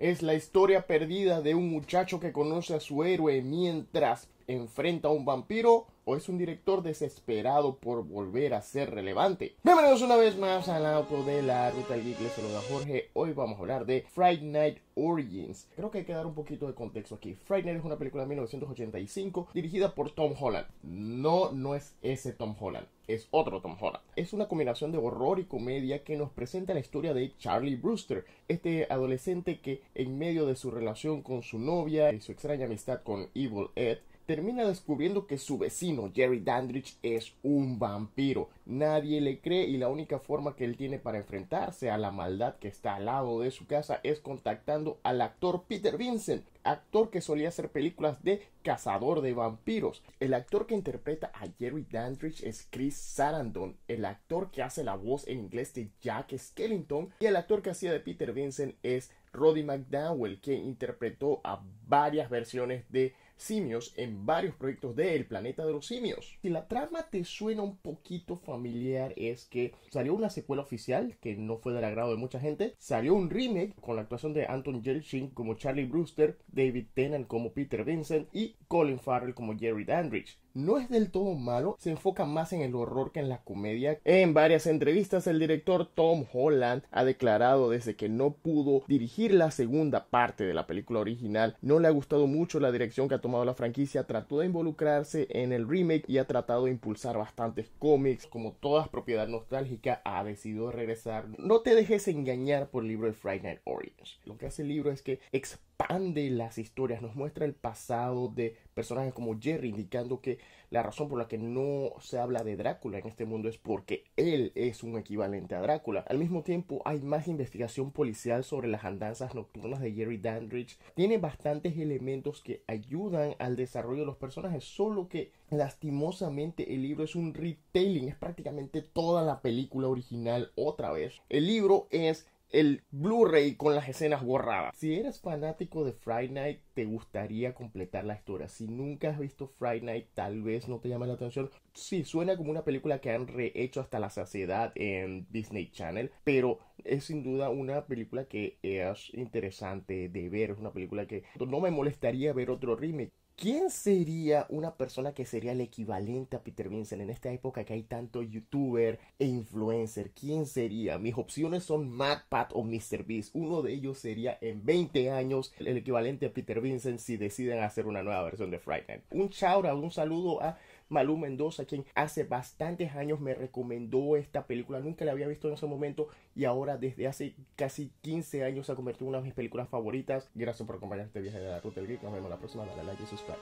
es la historia perdida de un muchacho que conoce a su héroe mientras enfrenta a un vampiro o es un director desesperado por volver a ser relevante. Bienvenidos una vez más al auto de la Ruta del Geek, les saluda Jorge. Hoy vamos a hablar de Friday Night Origins. Creo que hay que dar un poquito de contexto aquí. Friday Night es una película de 1985 dirigida por Tom Holland. No, no es ese Tom Holland. Es otro Tom Holland. Es una combinación de horror y comedia que nos presenta la historia de Charlie Brewster, este adolescente que en medio de su relación con su novia y su extraña amistad con Evil Ed, termina descubriendo que su vecino, Jerry Dandridge, es un vampiro. Nadie le cree y la única forma que él tiene para enfrentarse a la maldad que está al lado de su casa es contactando al actor Peter Vincent, actor que solía hacer películas de cazador de vampiros. El actor que interpreta a Jerry Dandridge es Chris Sarandon, el actor que hace la voz en inglés de Jack Skellington y el actor que hacía de Peter Vincent es Roddy McDowell, que interpretó a varias versiones de simios en varios proyectos de El Planeta de los Simios. Si la trama te suena un poquito familiar, es que salió una secuela oficial que no fue del agrado de mucha gente, salió un remake con la actuación de Anton Yelchin como Charlie Brewster David Tennant como Peter Vincent y Colin Farrell como Jerry Dandridge. No es del todo malo, se enfoca más en el horror que en la comedia. En varias entrevistas el director Tom Holland ha declarado desde que no pudo dirigir la segunda parte de la película original, no le ha gustado mucho la dirección que ha tomado la franquicia, trató de involucrarse en el remake y ha tratado de impulsar bastantes cómics, como todas propiedad nostálgica, ha decidido regresar. No te dejes engañar por el libro de Friday Night Origins. Lo que hace el libro es que explica de las historias, nos muestra el pasado de personajes como Jerry, indicando que la razón por la que no se habla de Drácula en este mundo es porque él es un equivalente a Drácula. Al mismo tiempo, hay más investigación policial sobre las andanzas nocturnas de Jerry Dandridge. Tiene bastantes elementos que ayudan al desarrollo de los personajes, solo que lastimosamente el libro es un retelling, es prácticamente toda la película original otra vez. El libro es el Blu-ray con las escenas borradas. Si eres fanático de Friday Night, te gustaría completar la historia. Si nunca has visto Friday Night, tal vez no te llame la atención. Sí, suena como una película que han rehecho hasta la saciedad en Disney Channel, pero es sin duda una película que es interesante de ver. Es una película que no me molestaría ver otro remake. ¿Quién sería una persona que sería el equivalente a Peter Vincent en esta época que hay tanto youtuber e influencer? ¿Quién sería? Mis opciones son MadPat o MrBeast. Uno de ellos sería en 20 años el equivalente a Peter Vincent si deciden hacer una nueva versión de Fright Night. Un shout out, un saludo a Malú Mendoza, quien hace bastantes años me recomendó esta película. Nunca la había visto en ese momento y ahora desde hace casi 15 años se ha convertido en una de mis películas favoritas. Gracias por acompañar este viaje de la ruta del geek. Nos vemos la próxima. Dale like y suscríbete.